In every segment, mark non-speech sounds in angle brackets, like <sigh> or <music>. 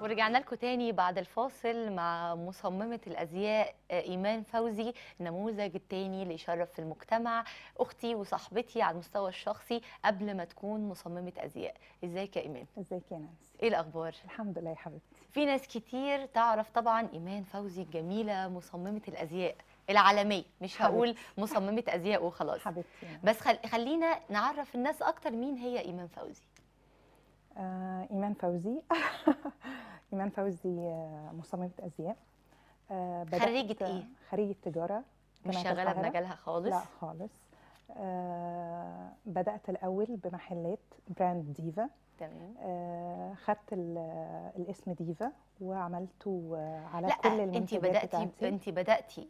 ورجعنا لكم تاني بعد الفاصل مع مصممة الأزياء آه، إيمان فوزي النموذج التاني اللي يشرف في المجتمع أختي وصاحبتي على المستوى الشخصي قبل ما تكون مصممة أزياء إزيك يا إيمان؟ إزيك يا نانسي؟ إيه الأخبار؟ الحمد لله يا حبيبتي في ناس كتير تعرف طبعا إيمان فوزي الجميلة مصممة الأزياء العالميه مش حبيبتي. هقول مصممه ازياء وخلاص حبيبتي بس خل... خلينا نعرف الناس اكتر مين هي ايمان فوزي آه ايمان فوزي <laughs> إيمان فوزي آه، مصممة أزياء آه، خريجة آه، إيه؟ خريجة تجارة مش شغالة بمجالها خالص؟ لا خالص بدأت الأول بمحلات براند ديفا تمام خدت الاسم ديفا وعملته على لا كل المنتجات انت بداتي انت بداتي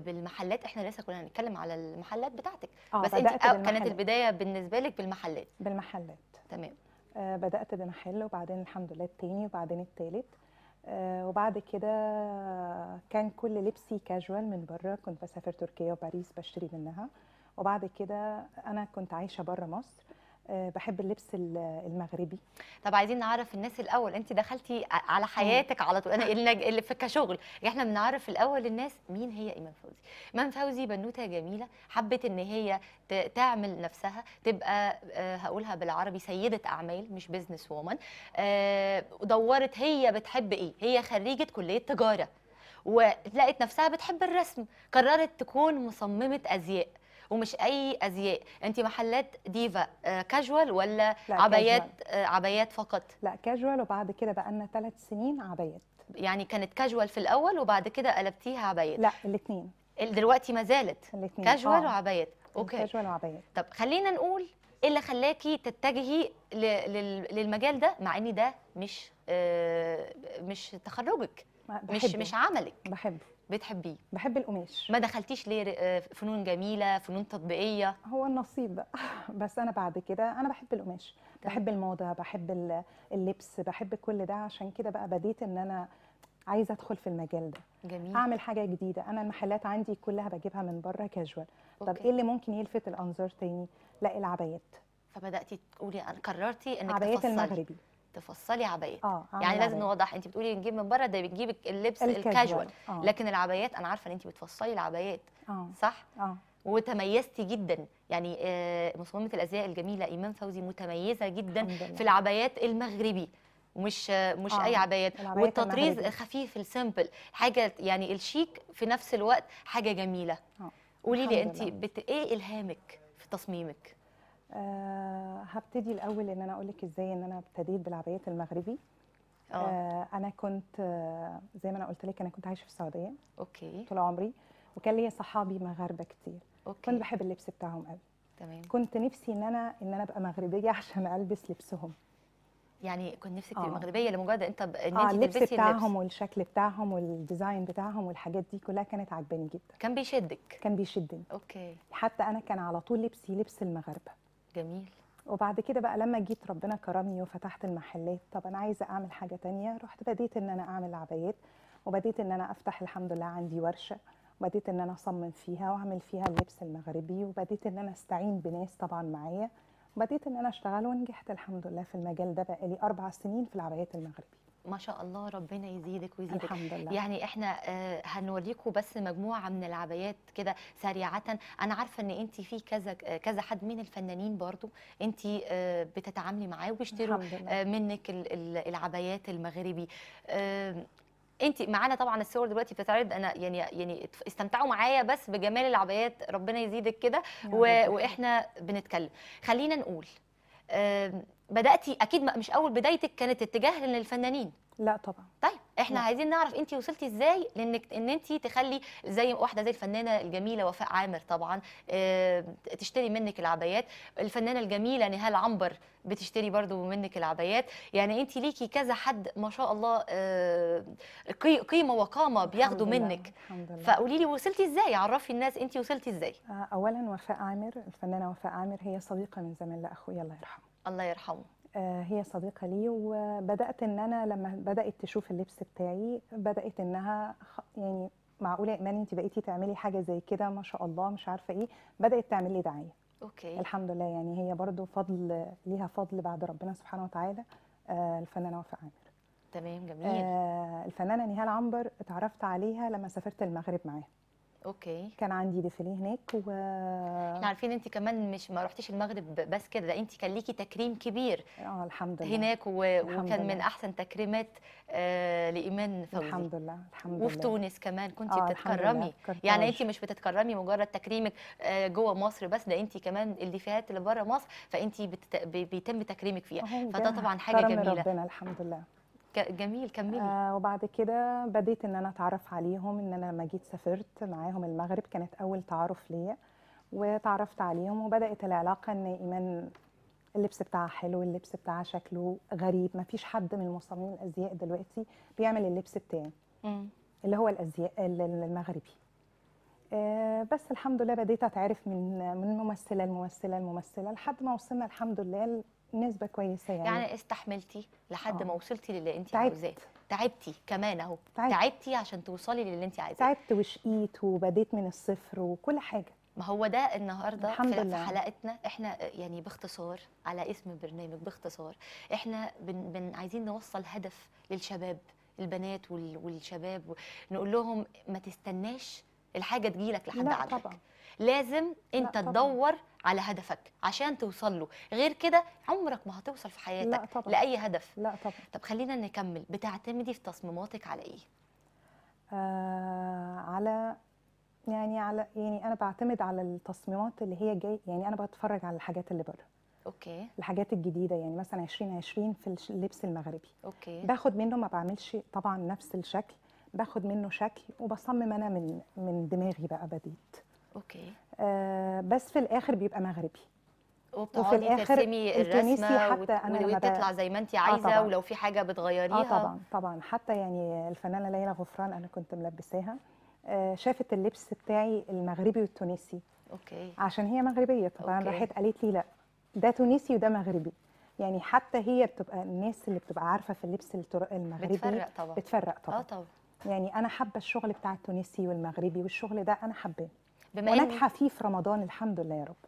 بالمحلات احنا لسه كنا هنتكلم على المحلات بتاعتك آه بس انت كانت البدايه بالنسبه لك بالمحلات بالمحلات تمام آه، بدات بمحل وبعدين الحمد لله التاني وبعدين التالت آه، وبعد كده كان كل لبسي كاجوال من بره كنت بسافر تركيا وباريس بشتري منها وبعد كده انا كنت عايشه بره مصر آه، بحب اللبس المغربي طب عايزين نعرف الناس الاول انت دخلتي على حياتك على طول انا يعني اللي كشغل احنا بنعرف الاول الناس مين هي ايمان فوزي ايمان فوزي بنوته جميله حبت ان هي تعمل نفسها تبقى آه، هقولها بالعربي سيده اعمال مش بزنس وومن آه، دورت هي بتحب ايه هي خريجه كليه تجاره ولقت نفسها بتحب الرسم قررت تكون مصممه ازياء ومش اي ازياء انت محلات ديفا كاجوال آه، ولا عبايات آه، عبايات فقط لا كاجوال وبعد كده بقى لنا ثلاث سنين عبايات يعني كانت كاجوال في الاول وبعد كده قلبتيها عبايات لا الاثنين دلوقتي ما زالت كاجوال آه. وعبايات اوكي كاجوال وعبايات طب خلينا نقول ايه اللي خلاكي تتجهي للمجال ده مع ان ده مش آه، مش تخرجك بحبه. مش مش عملك بحبه بتحبيه بحب القماش ما دخلتيش ليه آه، فنون جميله فنون تطبيقيه هو النصيب بقى <laughs> بس انا بعد كده انا بحب القماش طيب. بحب الموضه بحب اللبس بحب كل ده عشان كده بقى بديت ان انا عايزه ادخل في المجال ده جميل. اعمل حاجه جديده انا المحلات عندي كلها بجيبها من بره كاجوال طب ايه اللي ممكن يلفت الانظار تاني لا العبايات فبداتي تقولي قررتي انك عبايات تفصلي. المغربي تفصلي عبايات آه يعني لازم نوضح انت بتقولي نجيب من بره ده بتجيب اللبس الكاجوال آه. لكن العبايات انا عارفه ان انت بتفصلي العبايات آه. صح آه. وتميزتي جدا يعني آه، مصممه الازياء الجميله ايمان فوزي متميزه جدا في العبايات المغربي مش مش آه. اي عبايات والتطريز خفيف السمبل حاجه يعني الشيك في نفس الوقت حاجه جميله آه قولي لي انت بت... ايه الهامك في تصميمك آه، هبتدي الاول ان انا اقول لك ازاي ان انا ابتديت بالعبايات المغربي آه. آه انا كنت آه، زي ما انا قلت لك انا كنت عايشه في السعوديه اوكي طول عمري وكان ليا صحابي مغاربه كتير أوكي. كنت بحب اللبس بتاعهم قوي تمام كنت نفسي ان انا ان انا ابقى مغربيه <laughs> عشان البس لبسهم يعني كنت نفسك تبقي آه. مغربيه لمجرد انت ب... ان انت تلبسي اللبس بتاعهم والشكل بتاعهم والديزاين بتاعهم والحاجات دي كلها كانت عاجباني جدا كان بيشدك كان بيشدني اوكي حتى انا كان على طول لبسي لبس المغاربه جميل وبعد كده بقى لما جيت ربنا كرمني وفتحت المحلات طب انا عايزه اعمل حاجه تانية رحت بديت ان انا اعمل عبايات وبديت ان انا افتح الحمد لله عندي ورشه وبديت ان انا اصمم فيها واعمل فيها اللبس المغربي وبديت ان انا استعين بناس طبعا معايا وبديت ان انا اشتغل ونجحت الحمد لله في المجال ده بقالي اربع سنين في العبايات المغربيه ما شاء الله ربنا يزيدك ويزيدك الحمد لله. يعني احنا آه، هنوريكم بس مجموعه من العبايات كده سريعه انا عارفه ان انت في كذا آه، كذا حد من الفنانين برضو انت آه، بتتعاملي معاه وبيشتروا منك العبايات المغربي انت معانا طبعا الصور دلوقتي بتتعرض انا يعني يعني استمتعوا معايا بس بجمال العبايات ربنا يزيدك كده واحنا بنتكلم خلينا نقول بداتي اكيد مش اول بدايتك كانت اتجاه للفنانين لا طبعا طيب احنا لا. عايزين نعرف انت وصلتي ازاي لانك ان انت تخلي زي واحده زي الفنانه الجميله وفاء عامر طبعا اه تشتري منك العبايات الفنانه الجميله نهال عنبر بتشتري برضو منك العبايات يعني انت ليكي كذا حد ما شاء الله اه قيمه وقامه بياخدوا منك فقولي لي وصلتي ازاي عرفي الناس انت وصلتي ازاي آه، اولا وفاء عامر الفنانه وفاء عامر هي صديقه من زمان لاخويا الله يرحمه الله يرحمه آه، هي صديقة لي وبدأت إن أنا لما بدأت تشوف اللبس بتاعي بدأت إنها يعني معقولة إيمان أنت بقيتي تعملي حاجة زي كده ما شاء الله مش عارفة إيه بدأت تعمل لي دعاية أوكي الحمد لله يعني هي برضو فضل ليها فضل بعد ربنا سبحانه وتعالى آه، الفنانة وفاء عامر تمام جميل آه، الفنانة نهال عنبر اتعرفت عليها لما سافرت المغرب معاها اوكي كان عندي ديفيليه هناك و احنا عارفين انت كمان مش ما رحتيش المغرب بس كده ده انت كان ليكي تكريم كبير اه الحمد لله هناك و... الحمد وكان لله. من احسن تكريمات آه لايمان فوزي الحمد لله الحمد لله وفي تونس كمان آه، كنت يعني آه بتتكرمي يعني انت مش بتتكرمي مجرد تكريمك آه جوه مصر بس ده انت كمان الديفيهات اللي بره مصر فانت بت... بيتم تكريمك فيها فده طبعا حاجه جميله ربنا الحمد لله جميل كملي آه وبعد كده بديت ان انا اتعرف عليهم ان انا لما جيت سافرت معاهم المغرب كانت اول تعارف ليا وتعرفت عليهم وبدات العلاقه ان ايمان اللبس بتاعها حلو اللبس بتاعها شكله غريب ما فيش حد من المصممين الازياء دلوقتي بيعمل اللبس بتاعي اللي هو الازياء المغربي آه بس الحمد لله بديت اتعرف من من ممثله لممثله لممثله لحد ما وصلنا الحمد لله نسبه كويسه يعني يعني استحملتي لحد أوه. ما وصلتي للي انت عاوزاه تعبتي كمان اهو تعبت. تعبتي عشان توصلي للي انت عايزاه تعبت وشقيت وبديت من الصفر وكل حاجه ما هو ده النهارده الحمد لله. في حلقتنا احنا يعني باختصار على اسم برنامج باختصار احنا بن, بن عايزين نوصل هدف للشباب البنات والشباب نقول لهم ما تستناش الحاجه تجيلك لحد لا عندك طبعا. لازم انت تدور على هدفك عشان توصل له غير كده عمرك ما هتوصل في حياتك لا طبعا. لاي هدف لا طبعا طب خلينا نكمل بتعتمدي في تصميماتك على ايه آه على يعني على يعني انا بعتمد على التصميمات اللي هي جاي يعني انا بتفرج على الحاجات اللي بره اوكي الحاجات الجديده يعني مثلا 2020 في اللبس المغربي اوكي باخد منه ما بعملش طبعا نفس الشكل باخد منه شكل وبصمم انا من من دماغي بقى بديت اوكي آه بس في الاخر بيبقى مغربي وفي الاخر ترسمي الرسمه حتى انا لما تطلع زي ما انت آه، عايزه آه ولو في حاجه بتغيريها اه طبعا طبعا حتى يعني الفنانه ليلى غفران انا كنت ملبساها آه شافت اللبس بتاعي المغربي والتونسي اوكي عشان هي مغربيه طبعا راحت قالت لي لا ده تونسي وده مغربي يعني حتى هي بتبقى الناس اللي بتبقى عارفه في اللبس المغربي بتفرق طبعا بتفرق طبعا اه طبعا يعني انا حابه الشغل بتاع التونسي والمغربي والشغل ده انا حباه وناجحه فيه في رمضان الحمد لله يا رب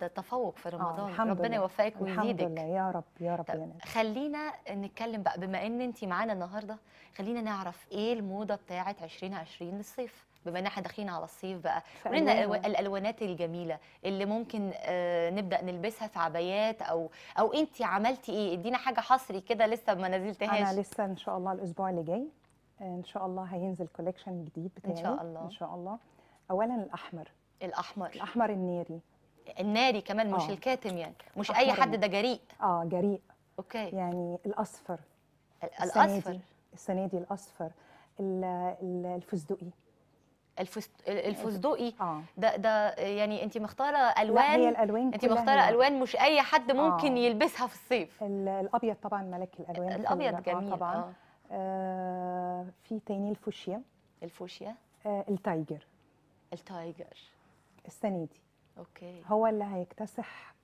ده تفوق في آه، رمضان آه ربنا يوفقك ويزيدك الحمد لله يا رب يا رب يا يعني. خلينا نتكلم بقى بما ان انت معانا النهارده خلينا نعرف ايه الموضه بتاعه 2020 للصيف بما ان احنا داخلين على الصيف بقى قولنا الالوانات الجميله اللي ممكن آه، نبدا نلبسها في عبايات او او انت عملتي ايه ادينا حاجه حصري كده لسه ما نزلتهاش انا لسه ان شاء الله الاسبوع اللي جاي ان شاء الله هينزل كوليكشن جديد بتاعي ان شاء الله ان شاء الله اولا الاحمر الاحمر الاحمر الناري الناري كمان مش آه. الكاتم يعني مش اي حد ده جريء اه جريء اوكي يعني الاصفر الاصفر السنة, السنه دي الاصفر الفستقي الفستقي آه. ده ده يعني انت مختاره الوان هي الالوان انت مختاره هي. الوان مش اي حد ممكن آه. يلبسها في الصيف الابيض طبعا ملك الالوان الابيض آه، جميل آه طبعا آه. آه، في تاني الفوشيا الفوشيا آه التايجر التايجر السنه دي اوكي هو اللي هيكتسح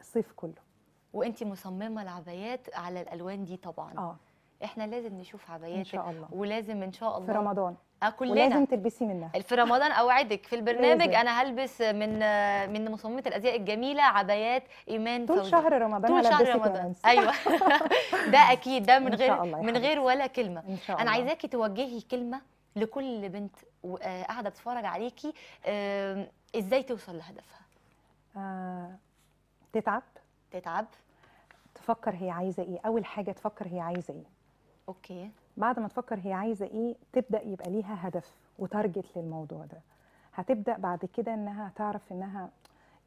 الصيف كله وانت مصممه العبايات على الالوان دي طبعا اه احنا لازم نشوف عباياتك ان شاء الله ولازم ان شاء الله في رمضان آه، كلنا ولازم تلبسي منها في رمضان اوعدك في البرنامج انا هلبس من من مصممه الازياء الجميله عبايات ايمان طول فوزي. شهر رمضان طول شهر رمضان ايوه <laughs> ده اكيد ده من غير من غير ولا كلمه إن شاء الله. انا عايزاكي توجهي كلمه لكل بنت آه، قاعده تتفرج عليكي ازاي توصل لهدفها آه، تتعب تتعب تفكر هي عايزه ايه اول حاجه تفكر هي عايزه ايه اوكي بعد ما تفكر هي عايزه ايه تبدا يبقى ليها هدف وتارجت للموضوع ده هتبدا بعد كده انها تعرف انها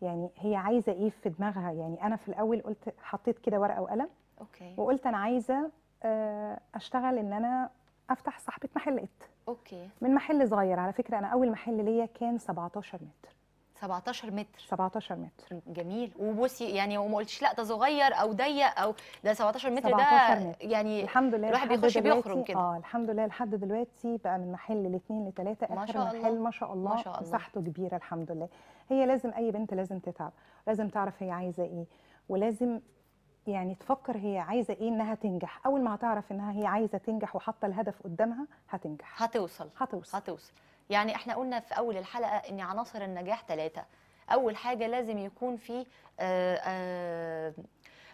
يعني هي عايزه ايه في دماغها يعني انا في الاول قلت حطيت كده ورقه وقلم اوكي وقلت انا عايزه آه، اشتغل ان انا افتح صاحبه محلات اوكي من محل صغير على فكره انا اول محل ليا كان 17 متر 17 متر 17 متر جميل وبصي يعني وما قلتش لا ده صغير او ضيق او ده 17 متر 17 ده متر. يعني الحمد لله الواحد بيخش بيخرج كده اه الحمد لله لحد دلوقتي بقى من محل لاثنين لثلاثه اخر محل الله. ما شاء الله مساحته كبيره الحمد لله هي لازم اي بنت لازم تتعب لازم تعرف هي عايزه ايه ولازم يعني تفكر هي عايزه ايه انها تنجح اول ما هتعرف انها هي عايزه تنجح وحاطه الهدف قدامها هتنجح هتوصل هتوصل هتوصل يعني احنا قلنا في اول الحلقه ان عناصر النجاح ثلاثه اول حاجه لازم يكون في آه، آه،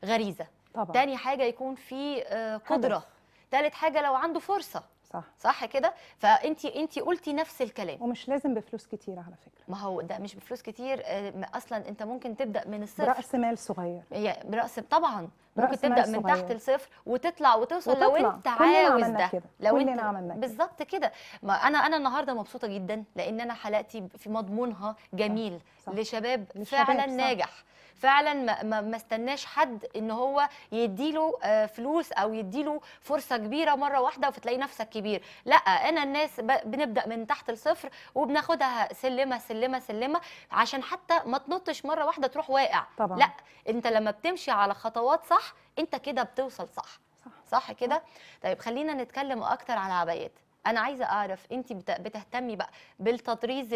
غريزه طبعا. تاني حاجه يكون في آه، قدره ثالث حاجه لو عنده فرصه صح صح كده فانت انت قلتي نفس الكلام ومش لازم بفلوس كتير على فكره ما هو ده مش بفلوس كتير آه، اصلا انت ممكن تبدا من الصفر راس مال صغير يعني براس طبعا ممكن تبدا من صغير. تحت الصفر وتطلع وتوصل وتطلع. لو انت عاوز ده كده. لو انت بالظبط كده ما انا انا النهارده مبسوطه جدا لان انا حلقتي في مضمونها جميل صح. صح. لشباب, لشباب فعلا صح. ناجح فعلا ما, ما استناش حد ان هو يديله آه، فلوس او يديله فرصه كبيره مره واحده وفتلاقي نفسك كبير لا انا الناس بنبدا من تحت الصفر وبناخدها سلمه سلمه سلمه عشان حتى ما تنطش مره واحده تروح واقع طبعا. لا انت لما بتمشي على خطوات صح انت كده بتوصل صح صح, صح كده طيب خلينا نتكلم اكتر على عبايات انا عايزه اعرف انت بتهتمي بقى بالتطريز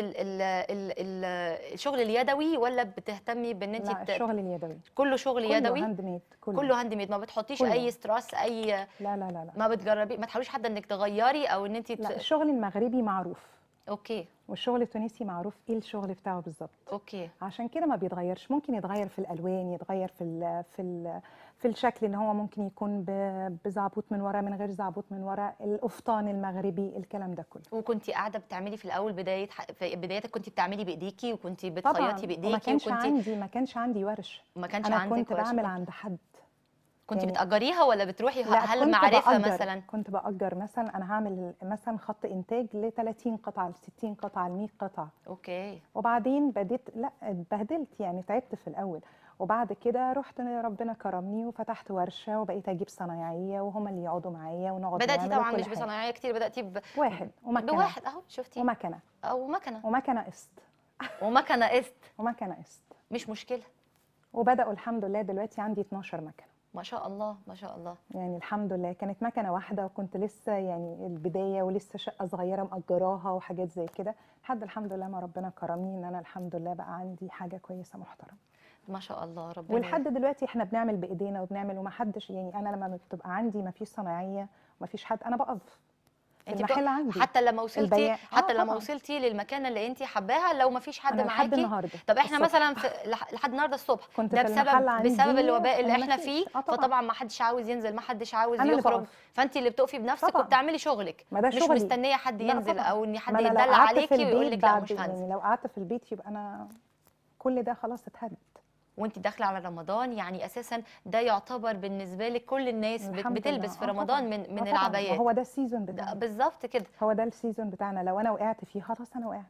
الشغل اليدوي ولا بتهتمي بان انت لا الشغل اليدوي كله شغل كله يدوي هاند ميد كله, كله هاند ميد ما بتحطيش كله. اي ستراس اي لا لا لا, لا. ما بتجربي ما تحاوليش حتى انك تغيري او ان انت لا الشغل المغربي معروف اوكي والشغل التونسي معروف ايه الشغل بتاعه بالظبط اوكي عشان كده ما بيتغيرش ممكن يتغير في الالوان يتغير في الـ في الـ في الشكل ان هو ممكن يكون بزعبوط من ورا من غير زعبوط من ورا القفطان المغربي الكلام ده كله وكنت قاعده بتعملي في الاول بدايه في بدايتك كنت بتعملي بايديكي وكنت بتخيطي بايديكي وكنت ما كانش عندي ما كانش عندي ورش ما كانش أنا عندك كنت بعمل ورش. عند حد كنت يعني بتاجريها ولا بتروحي هل معرفه بأجر. مثلا كنت باجر مثلا انا هعمل مثلا خط انتاج ل 30 قطعه ل 60 قطعه ل 100 قطعه اوكي وبعدين بديت لا اتبهدلت يعني تعبت في الاول وبعد كده رحت ربنا كرمني وفتحت ورشه وبقيت اجيب صنايعيه وهم اللي يقعدوا معايا ونقعد بداتي طبعا مش بصنايعيه كتير بداتي واحد ومكنه بواحد اهو شفتي ومكنه ومكنه ومكنه قسط ومكنه قسط ومكنه قسط مش مشكله وبداوا الحمد لله دلوقتي عندي 12 مكنه ما شاء الله ما شاء الله يعني الحمد لله كانت مكنه واحده وكنت لسه يعني البدايه ولسه شقه صغيره مأجراها وحاجات زي كده لحد الحمد لله ما ربنا كرمني ان انا الحمد لله بقى عندي حاجه كويسه محترمه ما شاء الله ربنا ولحد دلوقتي احنا بنعمل بايدينا وبنعمل وما حدش يعني انا لما بتبقى عندي ما فيش صناعيه ما فيش حد انا بقف انت المحل عندي حتى لما وصلتي آه، حتى لما وصلتي للمكانه اللي انت حباها لو ما فيش حد معاكي لحد النهارده طب احنا الصبح. مثلا في لحد النهارده الصبح كنت ده بسبب بسبب الوباء اللي احنا فيه آه طبعا. فطبعا ما حدش عاوز ينزل ما حدش عاوز يخرج فانت اللي بتقفي بنفسك طبعا. وبتعملي شغلك ما ده مش مستنيه حد ينزل او ان حد يدلع عليكي ويقول لك لا مش هنزل لو قعدت في البيت يبقى انا كل ده خلاص اتهدت وانت داخله على رمضان يعني اساسا ده يعتبر بالنسبه لك كل الناس بتلبس في آه، رمضان من من آه، العبايات هو ده السيزون بتاعنا بالظبط كده هو ده السيزون بتاعنا لو انا وقعت فيه خلاص انا وقعت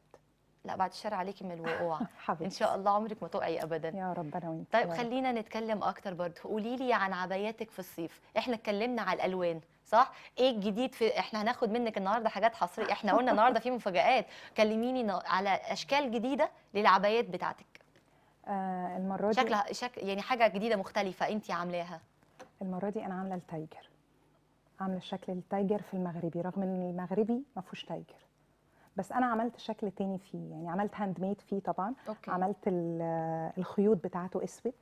لا بعد الشر عليكي من الوقوع <laughs> ان شاء الله عمرك ما توقعي ابدا يا رب انا وانت طيب خلينا نتكلم اكتر برضه قولي لي عن عباياتك في الصيف احنا اتكلمنا على الالوان صح ايه الجديد في احنا هناخد منك النهارده حاجات حصريه احنا قلنا النهارده في مفاجآت كلميني على اشكال جديده للعبايات بتاعتك آه المره دي شكلها شك يعني حاجه جديده مختلفه انت عاملاها المره دي انا عامله التايجر عامله شكل التايجر في المغربي رغم ان المغربي ما فيهوش تايجر بس انا عملت شكل تاني فيه يعني عملت هاند ميد فيه طبعا أوكي. عملت الخيوط بتاعته اسود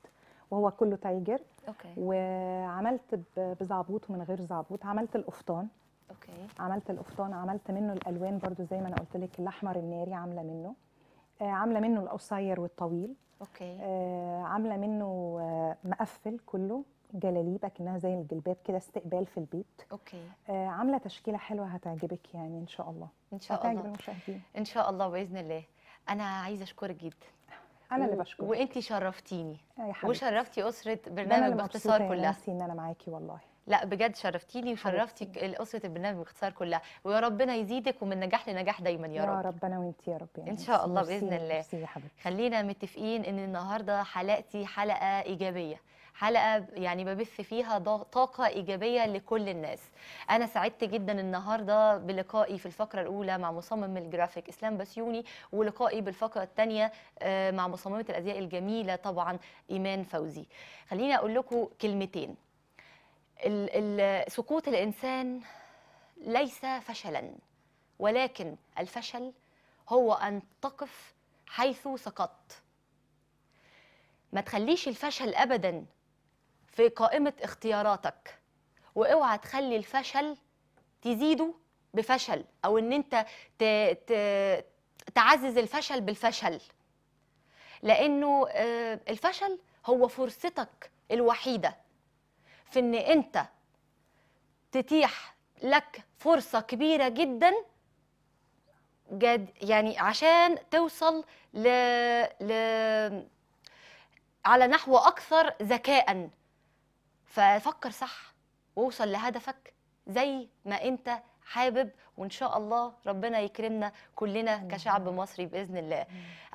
وهو كله تايجر أوكي. وعملت بزعبوط ومن غير زعبوط عملت القفطان اوكي عملت القفطان عملت منه الالوان برضو زي ما انا قلت لك الاحمر الناري عامله منه آه، عامله منه القصير والطويل اوكي آه، عامله منه آه، مقفل كله جلاليب اكنها زي الجلباب كده استقبال في البيت اوكي آه عامله تشكيله حلوه هتعجبك يعني ان شاء الله ان شاء هتعجب الله هتعجب المشاهدين ان شاء الله باذن الله انا عايزه اشكرك جدا انا اللي بشكرك وانتي شرفتيني وشرفتي اسره برنامج باختصار كلها نفسي ان انا معاكي والله لا بجد شرفتيني وشرفتي اسره البرنامج باختصار كلها ويا ربنا يزيدك ومن نجاح لنجاح دايما يا رب يا رب انا وانت يا رب يعني ان شاء الله باذن الله يا حبيبتي خلينا متفقين ان النهارده حلقتي حلقه ايجابيه حلقه يعني ببث فيها طاقه ايجابيه لكل الناس انا سعدت جدا النهارده بلقائي في الفقره الاولى مع مصمم الجرافيك اسلام بسيوني ولقائي بالفقره الثانيه آه، مع مصممه الازياء الجميله طبعا ايمان فوزي خليني اقول لكم كلمتين سقوط الانسان ليس فشلا ولكن الفشل هو ان تقف حيث سقطت ما تخليش الفشل ابدا في قائمه اختياراتك واوعى تخلي الفشل تزيده بفشل او ان انت تعزز الفشل بالفشل لانه آه، الفشل هو فرصتك الوحيده في ان انت تتيح لك فرصه كبيره جدا جد يعني عشان توصل ل... ل... على نحو اكثر ذكاء ففكر صح ووصل لهدفك زي ما انت حابب وان شاء الله ربنا يكرمنا كلنا كشعب مصري باذن الله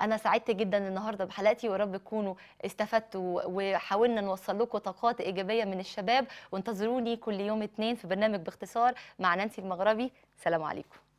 انا سعدت جدا النهارده بحلقتي ويا رب تكونوا استفدتوا وحاولنا نوصل لكم طاقات ايجابيه من الشباب وانتظروني كل يوم اثنين في برنامج باختصار مع نانسي المغربي سلام عليكم